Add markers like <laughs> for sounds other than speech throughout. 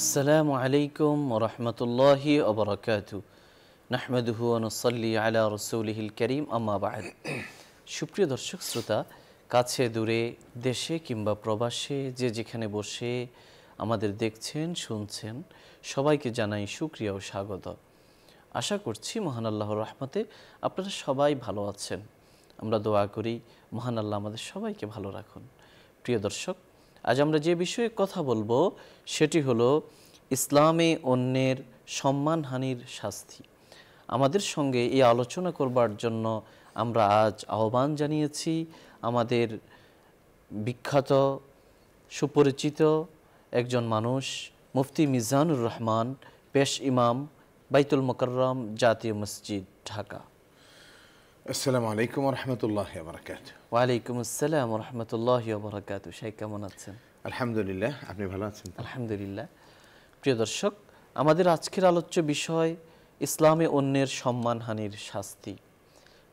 আসসালামু আলাইকুম রহমতুল্লাহ অবরাকাতু নাহমেদহু অনুসল্লি আলা রসৌলহিল করিম আমাবাদ সুপ্রিয় দর্শক শ্রোতা কাছে দূরে দেশে কিংবা প্রবাসে যে যেখানে বসে আমাদের দেখছেন শুনছেন সবাইকে জানাই সুক্রিয়া ও স্বাগত আশা করছি মহান আল্লাহর রহমতে আপনারা সবাই ভালো আছেন আমরা দোয়া করি মহান আল্লাহ আমাদের সবাইকে ভালো রাখুন প্রিয় দর্শক আজ আমরা যে বিষয়ে কথা বলবো সেটি হলো ইসলামে অন্যের সম্মানহানির শাস্তি আমাদের সঙ্গে এই আলোচনা করবার জন্য আমরা আজ আহ্বান জানিয়েছি আমাদের বিখ্যাত সুপরিচিত একজন মানুষ মুফতি মিজানুর রহমান পেশ ইমাম বাইতুল মকরম জাতীয় মসজিদ ঢাকা আসসালামু আলাইকুম রহমতুল্লাহ বরকাত ওয়ালাইকুম আসসালাম রহমতুল্লাহ বরকাত শাহ কেমন আছেন আলহামদুলিল্লাহ আপনি ভালো আছেন আলহামদুলিল্লাহ প্রিয় দর্শক আমাদের আজকের আলোচ্য বিষয় ইসলামে অন্যের সম্মানহানির শাস্তি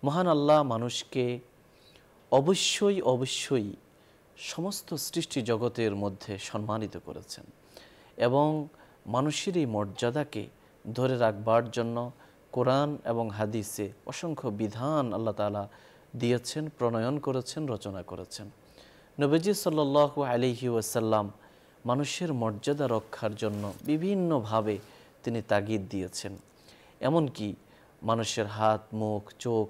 মহান আল্লাহ মানুষকে অবশ্যই অবশ্যই সমস্ত সৃষ্টি জগতের মধ্যে সম্মানিত করেছেন এবং মানুষের এই মর্যাদাকে ধরে রাখবার জন্য কোরআন এবং হাদিসে অসংখ্য বিধান আল্লাহ তালা দিয়েছেন প্রণয়ন করেছেন রচনা করেছেন নবীজি সাল্লু আলিহি ওয়াসাল্লাম মানুষের মর্যাদা রক্ষার জন্য বিভিন্নভাবে তিনি তাগিদ দিয়েছেন এমনকি মানুষের হাত মুখ চোখ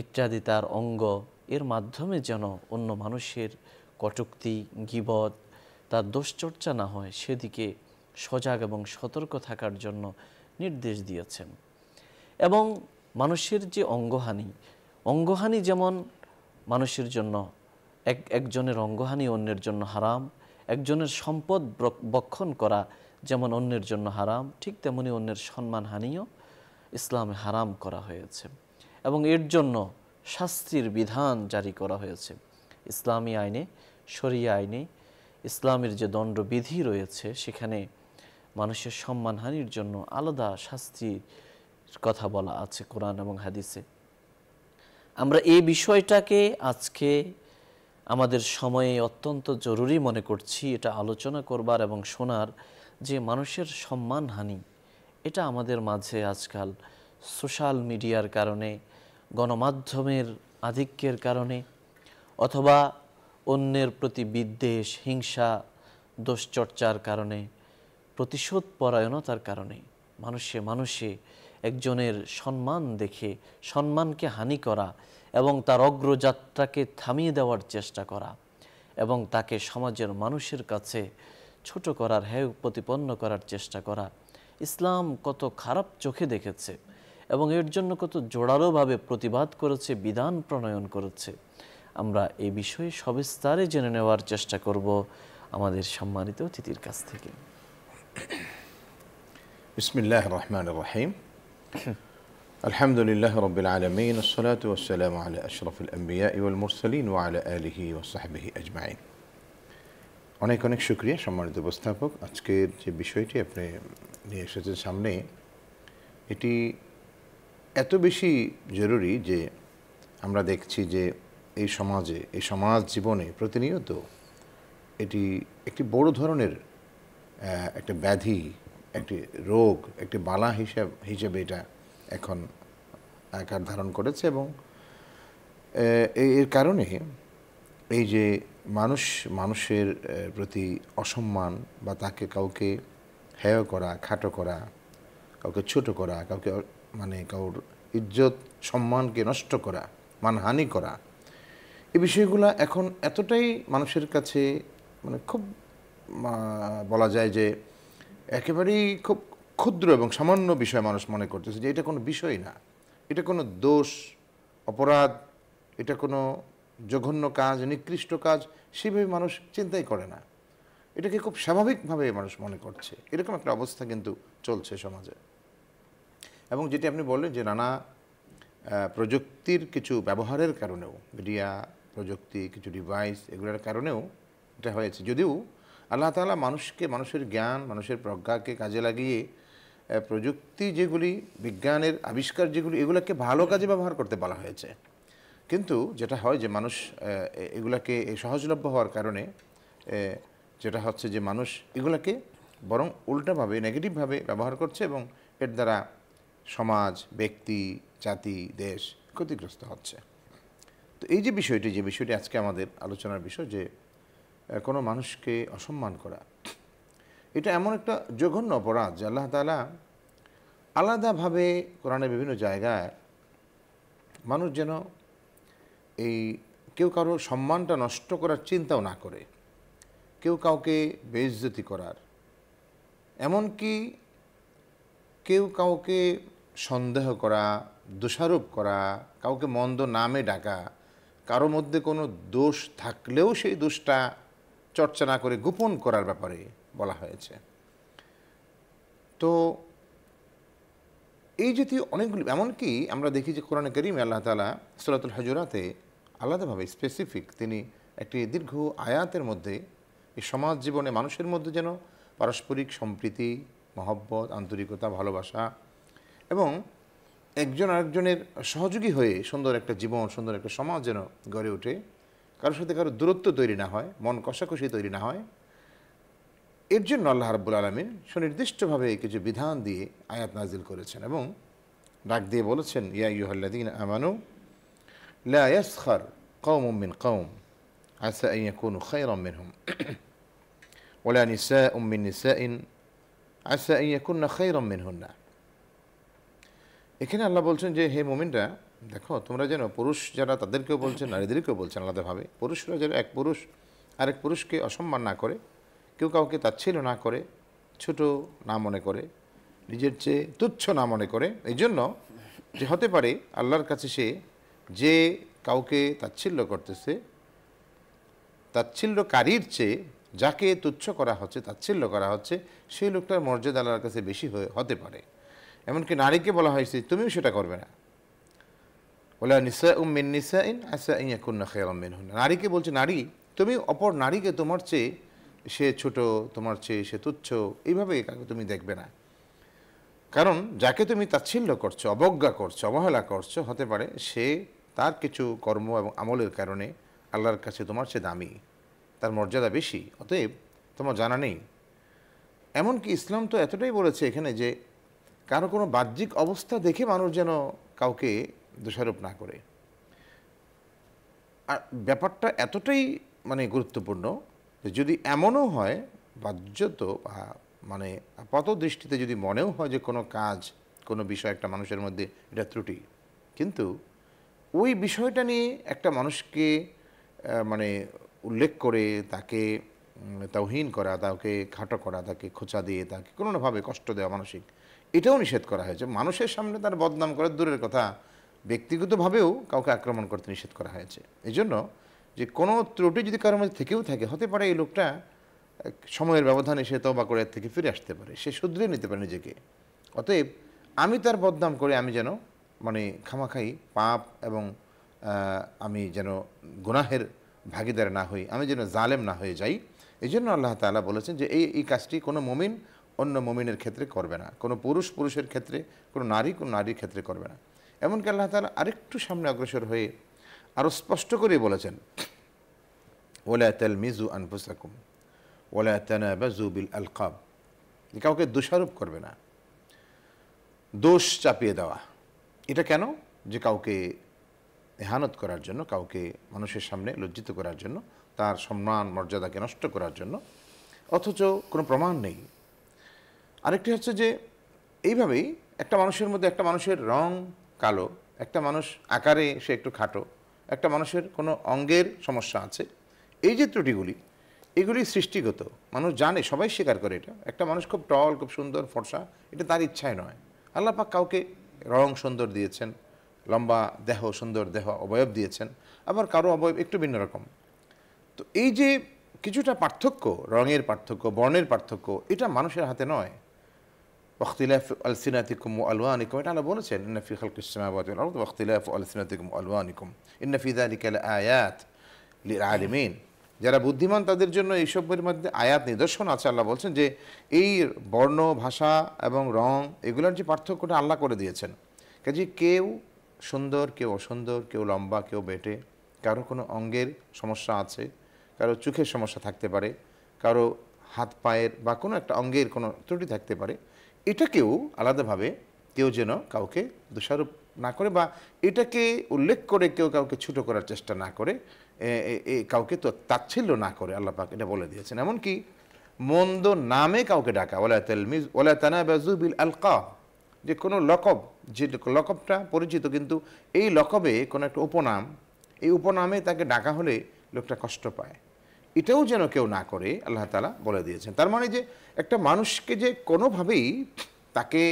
ইত্যাদি তার অঙ্গ এর মাধ্যমে যেন অন্য মানুষের কটুক্তি গিবদ তার দোষচর্চা না হয় সেদিকে সজাগ এবং সতর্ক থাকার জন্য নির্দেশ দিয়েছেন এবং মানুষের যে অঙ্গহানি অঙ্গহানি যেমন মানুষের জন্য এক একজনের অঙ্গহানি অন্যের জন্য হারাম একজনের সম্পদ বক্ষণ করা যেমন অন্যের জন্য হারাম ঠিক তেমনি অন্যের সম্মানহানিও ইসলামে হারাম করা হয়েছে এবং এর জন্য শাস্তির বিধান জারি করা হয়েছে ইসলামী আইনে শরিয়া আইনে ইসলামের যে দণ্ডবিধি রয়েছে সেখানে মানুষের সম্মানহানির জন্য আলাদা শাস্তির কথা বলা আছে কোরআন এবং হাদিসে আমরা এই বিষয়টাকে আজকে আমাদের সময়ে অত্যন্ত জরুরি মনে করছি এটা আলোচনা করবার এবং শোনার যে মানুষের সম্মান হানি এটা আমাদের মাঝে আজকাল সোশ্যাল মিডিয়ার কারণে গণমাধ্যমের আধিক্যের কারণে অথবা অন্যের প্রতি বিদ্বেষ হিংসা দোষচর্চার কারণে প্রতিশোধ পরায়ণতার কারণে মানুষে মানুষে একজনের সম্মান দেখে সম্মানকে হানি করা এবং তার অগ্রযাত্রাকে থামিয়ে দেওয়ার চেষ্টা করা এবং তাকে সমাজের মানুষের কাছে ছোট করার হেয় প্রতিপন্ন করার চেষ্টা করা ইসলাম কত খারাপ চোখে দেখেছে এবং এর জন্য কত জোরালোভাবে প্রতিবাদ করেছে বিধান প্রণয়ন করেছে আমরা এই বিষয়ে সবিস্তারে জেনে নেওয়ার চেষ্টা করব আমাদের সম্মানিত অতিথির কাছ থেকে <clears throat> বিসমিল্লাহ রহমান রহিম الحمد لله رب العالمين الصلاة والسلام على أشرف الأنبياء والمرسلين وعلى آله وصحبه أجمعين অনেক অনেক শুক্রিয়া সম্মানিত উপস্থাপক আজকের যে বিষয়টি আপনি নিয়ে এসেছেন সামনে এটি এত বেশি জরুরি যে আমরা দেখছি যে এই সমাজে এই সমাজ জীবনে প্রতিনিয়ত এটি একটি বড় ধরনের একটা ব্যাধি একটি রোগ একটি বালা হিসাব হিসেবে এটা এখন আকার ধারণ করেছে এবং এর কারণে এই যে মানুষ মানুষের প্রতি অসম্মান বা তাকে কাউকে হেয় করা খাটো করা কাউকে ছোট করা কাউকে মানে কাউর ইজ্জত সম্মানকে নষ্ট করা মানহানি করা এই বিষয়গুলো এখন এতটাই মানুষের কাছে মানে খুব বলা যায় যে একেবারেই খুব ক্ষুদ্র এবং সামান্য বিষয় মানুষ মনে করতেছে যে এটা কোনো বিষয় না এটা কোনো দোষ অপরাধ এটা কোনো জঘন্য কাজ নিকৃষ্ট কাজ সেভাবে মানুষ চিন্তাই করে না এটাকে খুব স্বাভাবিকভাবে মানুষ মনে করছে এরকম একটা অবস্থা কিন্তু চলছে সমাজে এবং যেটি আপনি বললেন যে নানা প্রযুক্তির কিছু ব্যবহারের কারণেও মিডিয়া প্রযুক্তি কিছু ডিভাইস এগুলোর কারণেও এটা হয়েছে যদিও আল্লাহ তালা মানুষকে মানুষের জ্ঞান মানুষের প্রজ্ঞাকে কাজে লাগিয়ে প্রযুক্তি যেগুলি বিজ্ঞানের আবিষ্কার যেগুলি এগুলোকে ভালো কাজে ব্যবহার করতে বলা হয়েছে কিন্তু যেটা হয় যে মানুষ এগুলাকে সহজলভ্য হওয়ার কারণে যেটা হচ্ছে যে মানুষ এগুলাকে বরং উল্টাভাবে নেগেটিভভাবে ব্যবহার করছে এবং এর দ্বারা সমাজ ব্যক্তি জাতি দেশ ক্ষতিগ্রস্ত হচ্ছে তো এই যে বিষয়টি যে বিষয়টি আজকে আমাদের আলোচনার বিষয় যে কোনো মানুষকে অসম্মান করা এটা এমন একটা জঘন্য অপরাধ যে আল্লাহ তালা আলাদাভাবে কোরআনের বিভিন্ন জায়গায় মানুষ যেন এই কেউ কারো সম্মানটা নষ্ট করার চিন্তাও না করে কেউ কাউকে বেইজ্জতি করার এমনকি কেউ কাউকে সন্দেহ করা দোষারোপ করা কাউকে মন্দ নামে ডাকা কারো মধ্যে কোনো দোষ থাকলেও সেই দোষটা চর্চা না করে গোপন করার ব্যাপারে বলা হয়েছে তো এই জাতীয় অনেকগুলি এমনকি আমরা দেখি যে কোরআন করিম আল্লাহ তালা সুরাতুল হাজুরাতে আলাদাভাবে স্পেসিফিক তিনি একটি দীর্ঘ আয়াতের মধ্যে এই সমাজ জীবনে মানুষের মধ্যে যেন পারস্পরিক সম্প্রীতি মহব্বত আন্তরিকতা ভালোবাসা এবং একজন আরেকজনের সহযোগী হয়ে সুন্দর একটা জীবন সুন্দর একটা সমাজ যেন গড়ে ওঠে কারোর সাথে কারো দূরত্ব তৈরি না হয় মন কষাকষি তৈরি না হয় এর জন্য আল্লাহ রাব্বুল আলমিন সুনির্দিষ্টভাবে কিছু বিধান দিয়ে আয়াত নাজিল করেছেন এবং ডাক দিয়ে বলেছেন ইয়া ইউহল্লাদিন আমানু লাসখার কৌম উম্মিন কৌম আসা ইয়া কোন খৈর অম্মিন হুম ওলা নিসা উম্মিন নিসা ইন আসা ইয়া কুন্না খৈর হুম না এখানে আল্লাহ বলছেন যে হে মোমিনরা দেখো তোমরা যেন পুরুষ যারা তাদেরকেও বলছে নারীদেরকেও বলছে আলাদাভাবে পুরুষরা যেন এক পুরুষ আরেক পুরুষকে অসম্মান না করে কেউ কাউকে তাচ্ছিল্য না করে ছোট না মনে করে নিজের চেয়ে তুচ্ছ না মনে করে এই জন্য যে হতে পারে আল্লাহর কাছে সে যে কাউকে তাচ্ছিল্য করতেছে তাচ্ছিল্যকারীর চেয়ে যাকে তুচ্ছ করা হচ্ছে তাচ্ছিল্য করা হচ্ছে সেই লোকটার মর্যাদা আল্লাহর কাছে বেশি হতে পারে এমনকি নারীকে বলা হয়েছে তুমিও সেটা করবে না ওলা নিসা উম্মিন নিসা ইন আসা ইয়াকুন্না খেয়ারাম মিনহুন নারীকে বলছে নারী তুমি অপর নারীকে তোমার চেয়ে সে ছোট তোমার চেয়ে সে তুচ্ছ এইভাবে কাকে তুমি দেখবে না কারণ যাকে তুমি তাচ্ছিল্য করছো অবজ্ঞা করছো অবহেলা করছো হতে পারে সে তার কিছু কর্ম এবং আমলের কারণে আল্লাহর কাছে তোমার সে দামি তার মর্যাদা বেশি অতএব তোমার জানা নেই এমনকি ইসলাম তো এতটাই বলেছে এখানে যে কারো কোনো বাহ্যিক অবস্থা দেখে মানুষ যেন কাউকে দোষারোপ না করে আর ব্যাপারটা এতটাই মানে গুরুত্বপূর্ণ যদি এমনও হয় বাহ্যত বা মানে আপাত দৃষ্টিতে যদি মনেও হয় যে কোনো কাজ কোনো বিষয় একটা মানুষের মধ্যে এটা ত্রুটি কিন্তু ওই বিষয়টা নিয়ে একটা মানুষকে মানে উল্লেখ করে তাকে তাওহীন করা তাকে খাটো করা তাকে খোঁচা দিয়ে তাকে কোনোভাবে কষ্ট দেওয়া মানসিক এটাও নিষেধ করা হয়েছে মানুষের সামনে তার বদনাম করার দূরের কথা ব্যক্তিগতভাবেও কাউকে আক্রমণ করতে নিষেধ করা হয়েছে এই জন্য যে কোনো ত্রুটি যদি কারোর মধ্যে থেকেও থাকে হতে পারে এই লোকটা সময়ের ব্যবধানে সে তবা করে থেকে ফিরে আসতে পারে সে শুধরে নিতে পারে নিজেকে অতএব আমি তার বদনাম করে আমি যেন মানে খামাখাই পাপ এবং আমি যেন গুনাহের ভাগিদার না হই আমি যেন জালেম না হয়ে যাই এই জন্য আল্লাহ তালা বলেছেন যে এই এই কাজটি কোনো মমিন অন্য মমিনের ক্ষেত্রে করবে না কোনো পুরুষ পুরুষের ক্ষেত্রে কোনো নারী কোনো নারীর ক্ষেত্রে করবে না এমনকি আল্লাহ তালা আরেকটু সামনে অগ্রসর হয়ে আরও স্পষ্ট করে বলেছেন ওলা তেল মিজু আনফুসাকুম ওলা তেনা বিল আলকাব কাউকে দোষারোপ করবে না দোষ চাপিয়ে দেওয়া এটা কেন যে কাউকে এহানত করার জন্য কাউকে মানুষের সামনে লজ্জিত করার জন্য তার সম্মান মর্যাদাকে নষ্ট করার জন্য অথচ কোনো প্রমাণ নেই আরেকটি হচ্ছে যে এইভাবেই একটা মানুষের মধ্যে একটা মানুষের রং কালো একটা মানুষ আকারে সে একটু খাটো একটা মানুষের কোনো অঙ্গের সমস্যা আছে এই যে ত্রুটিগুলি এগুলি সৃষ্টিগত মানুষ জানে সবাই স্বীকার করে এটা একটা মানুষ খুব টল খুব সুন্দর ফর্সা এটা তার ইচ্ছায় নয় আল্লাহ পাক কাউকে রং সুন্দর দিয়েছেন লম্বা দেহ সুন্দর দেহ অবয়ব দিয়েছেন আবার কারো অবয়ব একটু ভিন্ন রকম তো এই যে কিছুটা পার্থক্য রঙের পার্থক্য বর্ণের পার্থক্য এটা মানুষের হাতে নয় ওখতিলাফ আলসিনাতিকুম ও আলওয়ানিকুম এটা আল্লাহ বলেছেন ইন্নফি খালক ইসলামাবাদ ওখতিলাফ আলসিনাতিকুম আলওয়ানিকুম ইন্নফিদা আলিকাল আয়াত আলিমিন যারা বুদ্ধিমান তাদের জন্য এইসবের মধ্যে আয়াত নিদর্শন আছে আল্লাহ বলছেন যে এই বর্ণ ভাষা এবং রং এগুলোর যে পার্থক্যটা আল্লাহ করে দিয়েছেন কাজে কেউ সুন্দর কেউ অসুন্দর কেউ লম্বা কেউ বেটে কারো কোনো অঙ্গের সমস্যা আছে কারো চোখের সমস্যা থাকতে পারে কারো হাত পায়ের বা কোনো একটা অঙ্গের কোনো ত্রুটি থাকতে পারে এটাকেও আলাদাভাবে কেউ যেন কাউকে দোষারোপ না করে বা এটাকে উল্লেখ করে কেউ কাউকে ছোটো করার চেষ্টা না করে কাউকে তো তাচ্ছিল্য না করে পাক এটা বলে দিয়েছেন এমনকি মন্দ নামে কাউকে ডাকা ওলা তেলমিজ ওলা তানা বাজুবিল আলকা যে কোনো লকব যে লকবটা পরিচিত কিন্তু এই লকবে কোনো একটা উপনাম এই উপনামে তাকে ডাকা হলে লোকটা কষ্ট পায় এটাও যেন কেউ না করে আল্লাহ তালা বলে দিয়েছেন তার মানে যে একটা মানুষকে যে কোনোভাবেই তাকে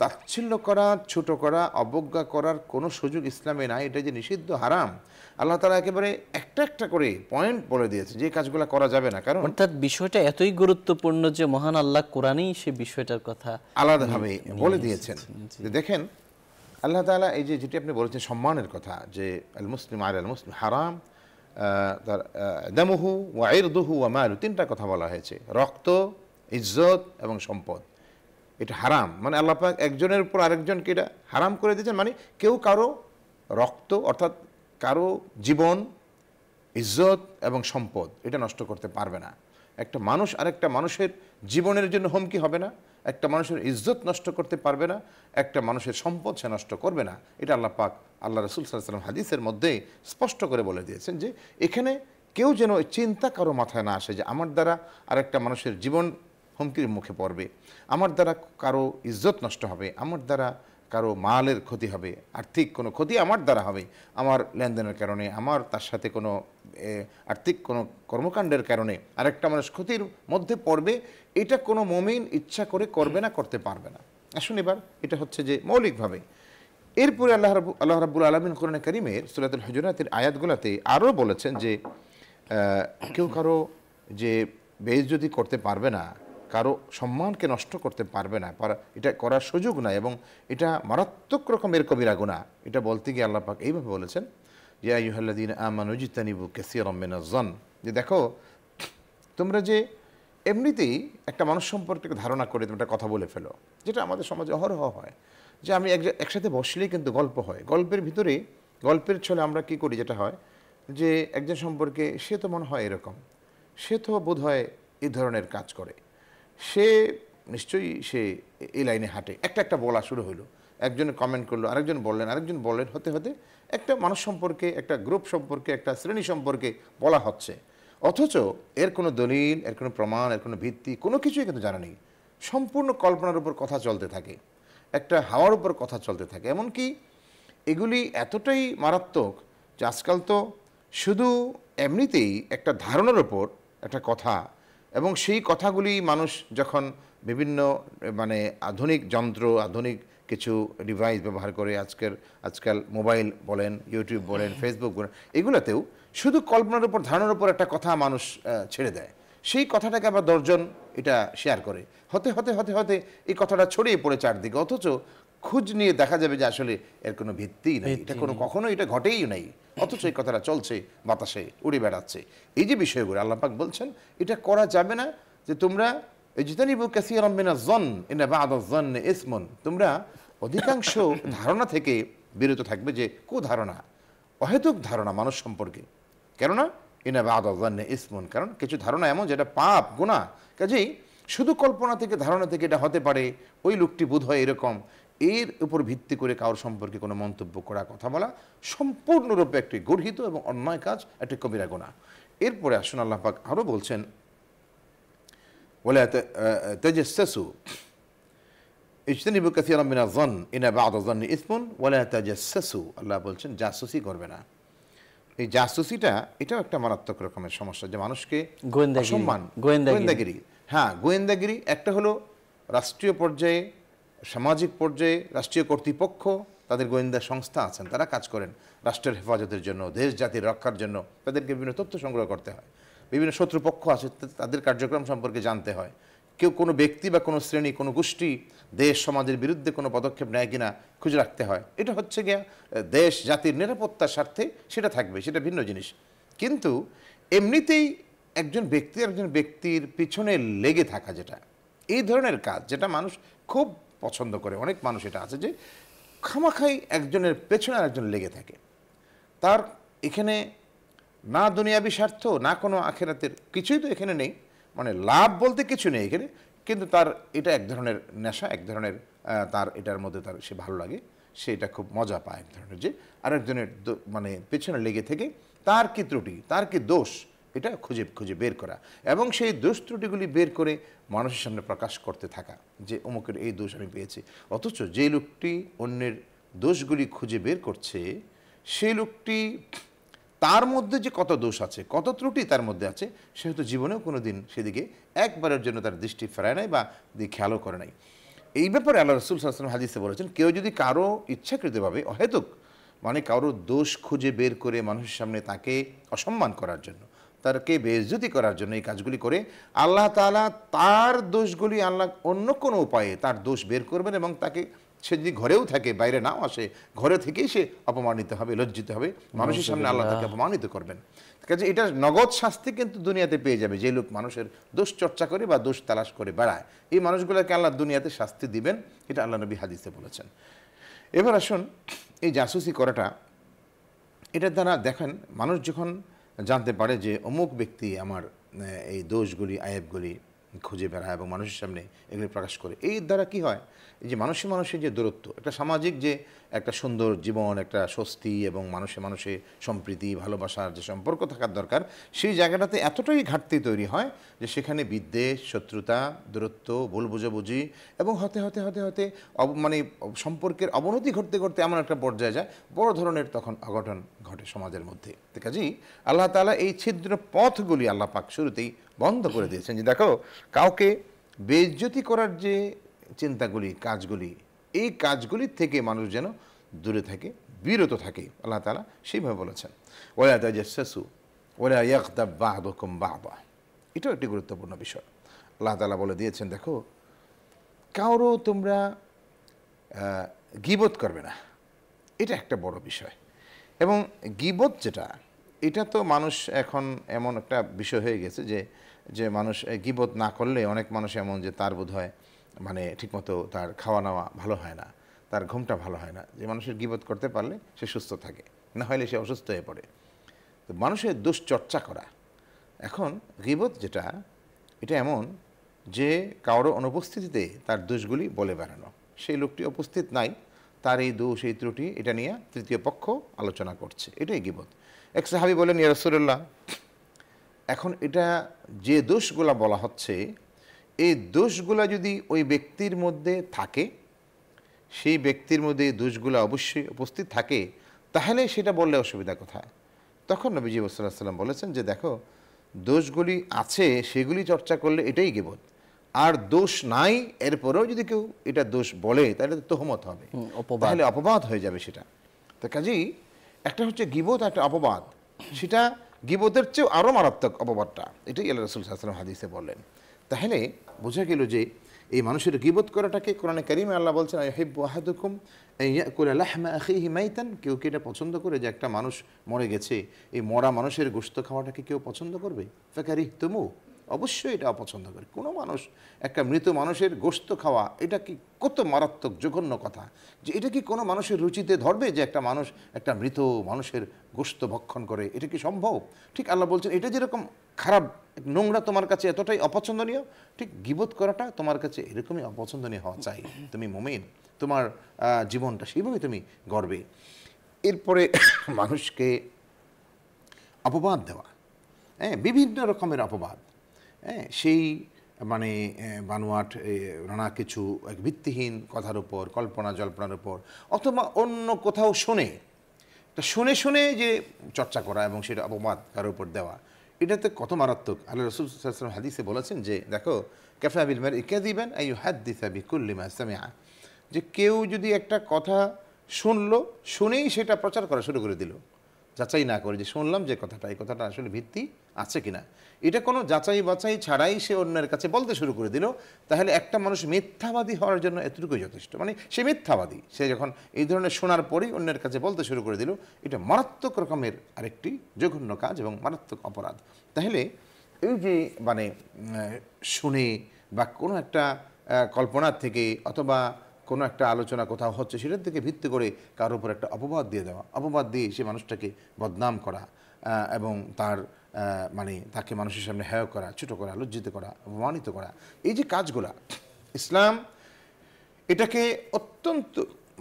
তাচ্ছিল্য করা ছোট করা অবজ্ঞা করার কোনো সুযোগ ইসলামে নাই এটা যে নিষিদ্ধ হারাম আল্লাহ তালা একেবারে একটা একটা করে পয়েন্ট বলে দিয়েছে যে কাজগুলো করা যাবে না কারণ অর্থাৎ বিষয়টা এতই গুরুত্বপূর্ণ যে মহান আল্লাহ কোরআনেই সে বিষয়টার কথা আলাদাভাবে বলে দিয়েছেন যে দেখেন আল্লাহ তালা এই যে যেটি আপনি বলেছেন সম্মানের কথা যে আল মুসলিম আর আল মুসলিম হারাম তার দামহু ওয়া ইরদুহু ওয়া মালু তিনটা কথা বলা হয়েছে রক্ত ইজ্জত এবং সম্পদ এটা হারাম মানে আল্লাপাক একজনের উপর আরেকজনকে এটা হারাম করে দিয়েছেন মানে কেউ কারো রক্ত অর্থাৎ কারো জীবন ইজ্জত এবং সম্পদ এটা নষ্ট করতে পারবে না একটা মানুষ আরেকটা মানুষের জীবনের জন্য হুমকি হবে না একটা মানুষের ইজ্জত নষ্ট করতে পারবে না একটা মানুষের সম্পদ সে নষ্ট করবে না এটা আল্লাহ পাক আল্লাহ রসুল সাল্লাম হাদিসের মধ্যে স্পষ্ট করে বলে দিয়েছেন যে এখানে কেউ যেন চিন্তা কারো মাথায় না আসে যে আমার দ্বারা আর একটা মানুষের জীবন হুমকির মুখে পড়বে আমার দ্বারা কারো ইজ্জত নষ্ট হবে আমার দ্বারা কারো মালের ক্ষতি হবে আর্থিক কোনো ক্ষতি আমার দ্বারা হবে আমার লেনদেনের কারণে আমার তার সাথে কোনো আর্থিক কোনো কর্মকাণ্ডের কারণে আরেকটা মানুষ ক্ষতির মধ্যে পড়বে এটা কোনো মমিন ইচ্ছা করে করবে না করতে পারবে না আসুন এবার এটা হচ্ছে যে মৌলিকভাবে এরপরে আল্লাহ রাবু আল্লাহ রাবুল আলমিন কোরআন করিমের সুরাতুল হজরাতের আয়াতগুলাতে আরও বলেছেন যে কেউ কারো যে বেজ যদি করতে পারবে না কারো সম্মানকে নষ্ট করতে পারবে না এটা করার সুযোগ নাই এবং এটা মারাত্মক রকমের কবিরা গুণা এটা বলতে গিয়ে আল্লাহ পাক এইভাবে বলেছেন ইয়া ইহল্লাদিন আমানুজিতানিবু কেসিয়ারম্মেনা জন যে দেখো তোমরা যে এমনিতেই একটা মানুষ সম্পর্কে ধারণা করে তুমি একটা কথা বলে ফেলো যেটা আমাদের সমাজে অহরহ হয় যে আমি এক একসাথে বসলেই কিন্তু গল্প হয় গল্পের ভিতরে গল্পের ছলে আমরা কি করি যেটা হয় যে একজন সম্পর্কে সে তো মনে হয় এরকম সে তো বোধ হয় এই ধরনের কাজ করে সে নিশ্চয়ই সে এই লাইনে হাঁটে একটা একটা বলা শুরু হলো একজনে কমেন্ট করলো আরেকজন বললেন আরেকজন বললেন হতে হতে একটা মানুষ সম্পর্কে একটা গ্রুপ সম্পর্কে একটা শ্রেণী সম্পর্কে বলা হচ্ছে অথচ এর কোনো দলিল এর কোনো প্রমাণ এর কোনো ভিত্তি কোনো কিছুই কিন্তু জানা নেই সম্পূর্ণ কল্পনার উপর কথা চলতে থাকে একটা হাওয়ার উপর কথা চলতে থাকে এমনকি এগুলি এতটাই মারাত্মক যে আজকাল তো শুধু এমনিতেই একটা ধারণার ওপর একটা কথা এবং সেই কথাগুলি মানুষ যখন বিভিন্ন মানে আধুনিক যন্ত্র আধুনিক কিছু ডিভাইস ব্যবহার করে আজকের আজকাল মোবাইল বলেন ইউটিউব বলেন ফেসবুক বলেন এগুলোতেও শুধু কল্পনার উপর ধারণার উপর একটা কথা মানুষ ছেড়ে দেয় সেই কথাটাকে আবার দশজন এটা শেয়ার করে হতে হতে হতে হতে এই কথাটা ছড়িয়ে পড়ে চারদিকে অথচ খোঁজ নিয়ে দেখা যাবে যে আসলে এর কোনো ভিত্তিই নেই এটা কোনো কখনো এটা ঘটেই নাই অথচ এই কথাটা চলছে বাতাসে উড়ে বেড়াচ্ছে এই যে বিষয়গুলো আল্লাপাক বলছেন এটা করা যাবে না যে তোমরা ইজতানিবু কাসিরাম মিনাজ জন বা আদর জন ইসমন তোমরা অধিকাংশ <laughs> ধারণা থেকে বিরত থাকবে যে কু ধারণা অহেতুক ধারণা মানুষ সম্পর্কে কেননা বা আদর বাদান ইসমন কারণ কিছু ধারণা এমন যেটা পাপ গুণা কাজেই শুধু কল্পনা থেকে ধারণা থেকে এটা হতে পারে ওই লোকটি বোধ হয় এরকম এর উপর ভিত্তি করে কারোর সম্পর্কে কোনো মন্তব্য করা কথা বলা সম্পূর্ণরূপে একটি গর্হিত এবং অন্যায় কাজ একটি কবিরা গোনা এরপরে আসুন আল্লাহ পাক আরও বলছেন বলে তেজেসু মিনা জন ইনা বাদ জন ইসমুন ওয়ালা তাজাসসু আল্লাহ বলছেন জাসুসি করবে না এই জাসুসিটা এটাও একটা মারাত্মক রকমের সমস্যা যে মানুষকে গোয়েন্দাগিরি গোয়েন্দাগিরি হ্যাঁ গোয়েন্দাগিরি একটা হলো রাষ্ট্রীয় পর্যায়ে সামাজিক পর্যায়ে রাষ্ট্রীয় কর্তৃপক্ষ তাদের গোয়েন্দা সংস্থা আছেন তারা কাজ করেন রাষ্ট্রের হেফাজতের জন্য দেশ জাতির রক্ষার জন্য তাদেরকে বিভিন্ন তথ্য সংগ্রহ করতে হয় বিভিন্ন শত্রুপক্ষ আছে তাদের কার্যক্রম সম্পর্কে জানতে হয় কেউ কোনো ব্যক্তি বা কোনো শ্রেণী কোনো গোষ্ঠী দেশ সমাজের বিরুদ্ধে কোনো পদক্ষেপ নেয় কিনা খুঁজে রাখতে হয় এটা হচ্ছে গিয়া দেশ জাতির নিরাপত্তার স্বার্থে সেটা থাকবে সেটা ভিন্ন জিনিস কিন্তু এমনিতেই একজন ব্যক্তি একজন ব্যক্তির পিছনে লেগে থাকা যেটা এই ধরনের কাজ যেটা মানুষ খুব পছন্দ করে অনেক মানুষ এটা আছে যে খামাখাই একজনের পেছনে আরেকজন লেগে থাকে তার এখানে না দুনিয়াবি স্বার্থ না কোনো আখেরাতের কিছুই তো এখানে নেই মানে লাভ বলতে কিছু নেই এখানে কিন্তু তার এটা এক ধরনের নেশা এক ধরনের তার এটার মধ্যে তার সে ভালো লাগে সে এটা খুব মজা পায় এক ধরনের যে আরেকজনের মানে পেছনে লেগে থেকে তার কি ত্রুটি তার কি দোষ এটা খুঁজে খুঁজে বের করা এবং সেই দোষ ত্রুটিগুলি বের করে মানুষের সামনে প্রকাশ করতে থাকা যে অমুকের এই দোষ আমি পেয়েছি অথচ যে লোকটি অন্যের দোষগুলি খুঁজে বের করছে সেই লোকটি তার মধ্যে যে কত দোষ আছে কত ত্রুটি তার মধ্যে আছে সে হয়তো জীবনেও কোনো দিন সেদিকে একবারের জন্য তার দৃষ্টি ফেরায় নাই বা খেয়ালও করে নাই এই ব্যাপারে আল্লাহ রসুল সাল্লাম হাজিসে বলেছেন কেউ যদি কারো ইচ্ছাকৃতভাবে অহেতুক মানে কারো দোষ খুঁজে বের করে মানুষের সামনে তাকে অসম্মান করার জন্য তারকে বেজুতি করার জন্য এই কাজগুলি করে আল্লাহ তালা তার দোষগুলি আল্লাহ অন্য কোনো উপায়ে তার দোষ বের করবেন এবং তাকে সে যদি ঘরেও থাকে বাইরে নাও আসে ঘরে থেকেই সে অপমানিত হবে লজ্জিত হবে মানুষের সামনে আল্লাহ তাকে অপমানিত করবেন কাজে এটা নগদ শাস্তি কিন্তু দুনিয়াতে পেয়ে যাবে যে লোক মানুষের দোষ চর্চা করে বা দোষ তালাশ করে বেড়ায় এই মানুষগুলোকে আল্লাহ দুনিয়াতে শাস্তি দিবেন এটা আল্লাহ নবী হাদিসে বলেছেন এবার আসুন এই জাসুসি করাটা এটার দ্বারা দেখেন মানুষ যখন জানতে পারে যে অমুক ব্যক্তি আমার এই দোষগুলি আয়েবগুলি খুঁজে বেড়ায় এবং মানুষের সামনে এগুলি প্রকাশ করে এই দ্বারা কি হয় যে মানুষের মানুষের যে দূরত্ব একটা সামাজিক যে একটা সুন্দর জীবন একটা স্বস্তি এবং মানুষে মানুষে সম্প্রীতি ভালোবাসার যে সম্পর্ক থাকার দরকার সেই জায়গাটাতে এতটাই ঘাটতি তৈরি হয় যে সেখানে বিদ্বেষ শত্রুতা দূরত্ব ভুল বোঝাবুঝি এবং হতে হতে হতে হতে মানে সম্পর্কের অবনতি ঘটতে ঘটতে এমন একটা পর্যায়ে যায় বড় ধরনের তখন অঘটন ঘটে সমাজের মধ্যে কাজেই আল্লাহ তালা এই ছিদ্র পথগুলি আল্লাহ পাক শুরুতেই বন্ধ করে দিয়েছেন যে দেখো কাউকে বেজ্জতি করার যে চিন্তাগুলি কাজগুলি এই কাজগুলির থেকে মানুষ যেন দূরে থাকে বিরত থাকে আল্লাহ তালা সেইভাবে বলেছেন ওলা সাসু ওলা ইয়াকদা বাহ বাহ এটাও একটি গুরুত্বপূর্ণ বিষয় আল্লাহ তালা বলে দিয়েছেন দেখো কারও তোমরা গিবত করবে না এটা একটা বড় বিষয় এবং গিবত যেটা এটা তো মানুষ এখন এমন একটা বিষয় হয়ে গেছে যে যে মানুষ গিবত না করলে অনেক মানুষ এমন যে তার বোধ হয় মানে ঠিকমতো তার খাওয়া নাওয়া ভালো হয় না তার ঘুমটা ভালো হয় না যে মানুষের গিবত করতে পারলে সে সুস্থ থাকে না হলে সে অসুস্থ হয়ে পড়ে তো মানুষের দুশ্চর্চা করা এখন গিবত যেটা এটা এমন যে কারো অনুপস্থিতিতে তার দোষগুলি বলে বেড়ানো সেই লোকটি উপস্থিত নাই তার এই দোষ এই ত্রুটি এটা নিয়ে তৃতীয় পক্ষ আলোচনা করছে এটাই গিবত এক সাহাবি বলেন ইয়ারসুল্লাহ এখন এটা যে দোষগুলা বলা হচ্ছে এই দোষগুলা যদি ওই ব্যক্তির মধ্যে থাকে সেই ব্যক্তির মধ্যে দোষগুলো অবশ্যই উপস্থিত থাকে তাহলে সেটা বললে অসুবিধা কোথায় তখন নবীজি সাল্লাম বলেছেন যে দেখো দোষগুলি আছে সেগুলি চর্চা করলে এটাই গেবত আর দোষ নাই এরপরেও যদি কেউ এটা দোষ বলে তাহলে তো তোহমত হবে তাহলে অপবাদ হয়ে যাবে সেটা তো কাজেই একটা হচ্ছে গিবত একটা অপবাদ সেটা গিবতের চেয়েও আরও মারাত্মক অপবাদটা এটাই আল্লাহ রসুল সাল্লাম হাদিসে বললেন তাহলে বোঝা গেল যে এই মানুষের গিবত করাটাকে কোরআনে করিমে আল্লাহ বলছেন হেব্বু আহাদুকুম মাইতান কেউ কি এটা পছন্দ করে যে একটা মানুষ মরে গেছে এই মরা মানুষের গোস্ত খাওয়াটাকে কেউ পছন্দ করবে ফেকারি তুমু অবশ্যই এটা অপছন্দ করে কোনো মানুষ একটা মৃত মানুষের গোস্ত খাওয়া এটা কি কত মারাত্মক জঘন্য কথা যে এটা কি কোনো মানুষের রুচিতে ধরবে যে একটা মানুষ একটা মৃত মানুষের গোস্ত ভক্ষণ করে এটা কি সম্ভব ঠিক আল্লাহ বলছেন এটা যেরকম খারাপ নোংরা তোমার কাছে এতটাই অপছন্দনীয় ঠিক গিবোধ করাটা তোমার কাছে এরকমই অপছন্দনীয় হওয়া চাই তুমি মোমেন তোমার জীবনটা সেইভাবে তুমি গর্বে এরপরে মানুষকে অপবাদ দেওয়া হ্যাঁ বিভিন্ন রকমের অপবাদ হ্যাঁ, সেই মানে বানোয়াট নানা কিছু এক ভিত্তিহীন কথার উপর কল্পনা জল্পনার উপর অথবা অন্য কোথাও শুনে তা শুনে শুনে যে চর্চা করা এবং সেটা অপমাদ কারোর উপর দেওয়া এটাতে কত মারাত্মক আল্লাহ রসুল সাল্লাম হাদিসে বলেছেন যে দেখো ক্যাফা বিল মার ইকা দিবেন এই হাত দিসাবি কুল্লিমা সামিয়া যে কেউ যদি একটা কথা শুনলো শুনেই সেটা প্রচার করা শুরু করে দিল যাচাই না করে যে শুনলাম যে কথাটা এই কথাটা আসলে ভিত্তি আছে কিনা এটা কোনো যাচাই বাছাই ছাড়াই সে অন্যের কাছে বলতে শুরু করে দিল তাহলে একটা মানুষ মিথ্যাবাদী হওয়ার জন্য এতটুকুই যথেষ্ট মানে সে মিথ্যাবাদী সে যখন এই ধরনের শোনার পরেই অন্যের কাছে বলতে শুরু করে দিল এটা মারাত্মক রকমের আরেকটি জঘন্য কাজ এবং মারাত্মক অপরাধ তাহলে এই যে মানে শুনে বা কোনো একটা কল্পনার থেকে অথবা কোনো একটা আলোচনা কোথাও হচ্ছে সেটার থেকে ভিত্তি করে কারোর উপর একটা অপবাদ দিয়ে দেওয়া অপবাদ দিয়ে সে মানুষটাকে বদনাম করা এবং তার মানে তাকে মানুষের সামনে হেয় করা ছোটো করা লজ্জিত করা অপমানিত করা এই যে কাজগুলা ইসলাম এটাকে অত্যন্ত